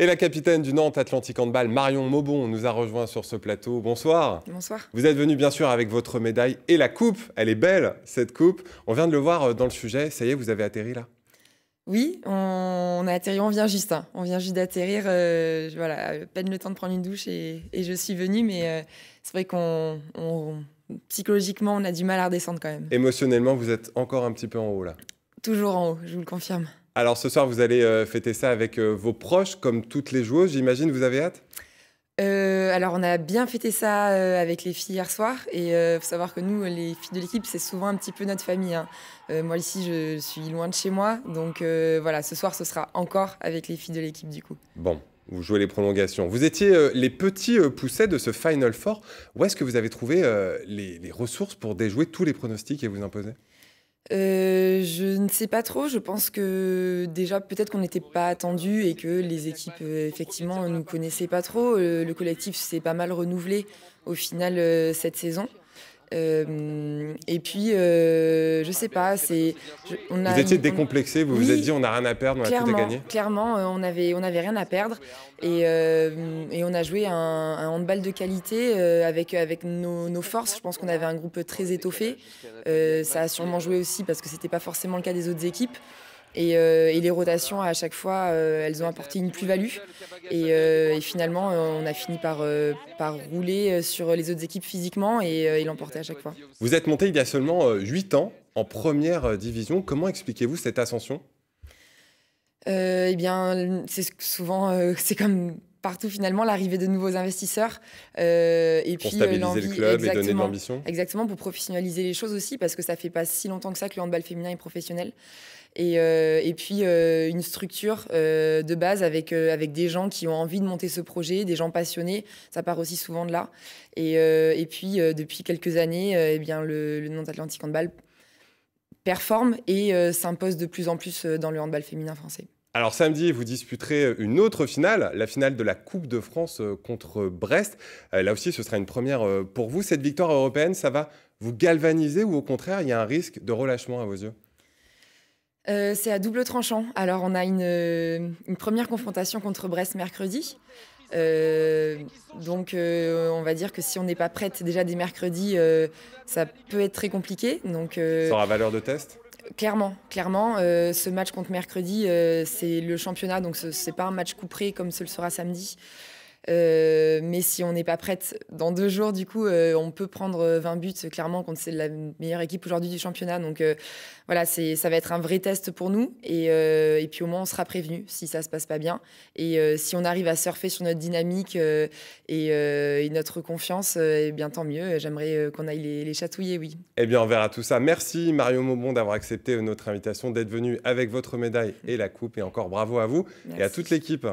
Et la capitaine du Nantes Atlantique Handball, Marion Maubon, nous a rejoint sur ce plateau. Bonsoir. Bonsoir. Vous êtes venu bien sûr avec votre médaille et la coupe. Elle est belle, cette coupe. On vient de le voir euh, dans le sujet. Ça y est, vous avez atterri là oui, on a atterri, on vient juste, hein. on vient juste d'atterrir, euh, voilà, peine le temps de prendre une douche et, je suis venue, mais euh, c'est vrai qu'on, psychologiquement, on a du mal à redescendre quand même. Émotionnellement, vous êtes encore un petit peu en haut là. Toujours en haut, je vous le confirme. Alors ce soir, vous allez euh, fêter ça avec euh, vos proches, comme toutes les joueuses, j'imagine, vous avez hâte euh, alors on a bien fêté ça avec les filles hier soir et faut savoir que nous les filles de l'équipe c'est souvent un petit peu notre famille. Hein. moi ici je suis loin de chez moi donc voilà ce soir ce sera encore avec les filles de l'équipe du coup. Bon vous jouez les prolongations. Vous étiez les petits poussets de ce Final Four. Où est-ce que vous avez trouvé les, les, ressources pour déjouer tous les pronostics et vous imposer euh, je ne sais pas trop. Je pense que déjà peut-être qu'on n'était pas attendu et que les équipes euh, effectivement nous connaissaient pas trop. Euh, le collectif s'est pas mal renouvelé au final cette saison. Euh, et puis, euh, je sais pas, c'est. Vous étiez décomplexé, vous vous êtes dit on n'a rien à perdre, on a tout à gagner Clairement, euh, on n'avait on avait rien à perdre. Euh, et, on a joué un, un handball de qualité avec, avec nos, nos, forces. Je pense qu'on avait un groupe très étoffé. ça a sûrement joué aussi parce que c'était pas forcément le cas des autres équipes. Euh, et, les rotations, à chaque fois, euh, elles ont apporté une plus-value. Et, euh, finalement, on a fini par, par rouler sur les autres équipes physiquement et, l'emporter à chaque fois. Vous êtes monté il y a seulement 8 ans en première division. Comment expliquez-vous cette ascension eh bien, c'est souvent, c'est comme partout finalement l'arrivée de nouveaux investisseurs euh, et puis euh, stabiliser le club et donner de l'ambition exactement pour professionnaliser les choses aussi parce que ça fait pas si longtemps que ça que le handball féminin est professionnel et, euh, puis une structure de base avec avec des gens qui ont envie de monter ce projet des gens passionnés ça part aussi souvent de là et, puis depuis quelques années eh bien le, le Nantes Atlantique Handball performe et s'impose de plus en plus dans le handball féminin français alors samedi, vous disputerez une autre finale, la finale de la Coupe de France euh, contre Brest. Euh, là aussi, ce sera une première euh, pour vous. Cette victoire européenne, ça va vous galvaniser ou au contraire, il y a un risque de relâchement à vos yeux c'est à double tranchant. Alors, on a une, première confrontation contre Brest mercredi. donc, on va dire que si on n'est pas prête déjà dès mercredi, ça peut être très compliqué. Donc, ça aura valeur de test Clairement, clairement, euh, ce match contre mercredi, euh, c'est le championnat, donc ce n'est pas un match couperé comme ce le sera samedi. Euh, mais si on n'est pas prête dans deux jours, du coup, euh, on peut prendre 20 euh, buts clairement quand c'est la meilleure équipe aujourd'hui du championnat. Donc voilà, ça va être un vrai test pour nous. Et, puis au moins, on sera prévenu si ça se passe pas bien. Et si on arrive à surfer sur notre dynamique et, notre confiance, et eh bien tant mieux. J'aimerais qu'on aille les, chatouiller, oui. Eh bien, on verra tout ça. Merci Mario Maubon d'avoir accepté notre invitation, d'être venu avec votre médaille et la coupe. Et encore bravo à vous et à toute l'équipe.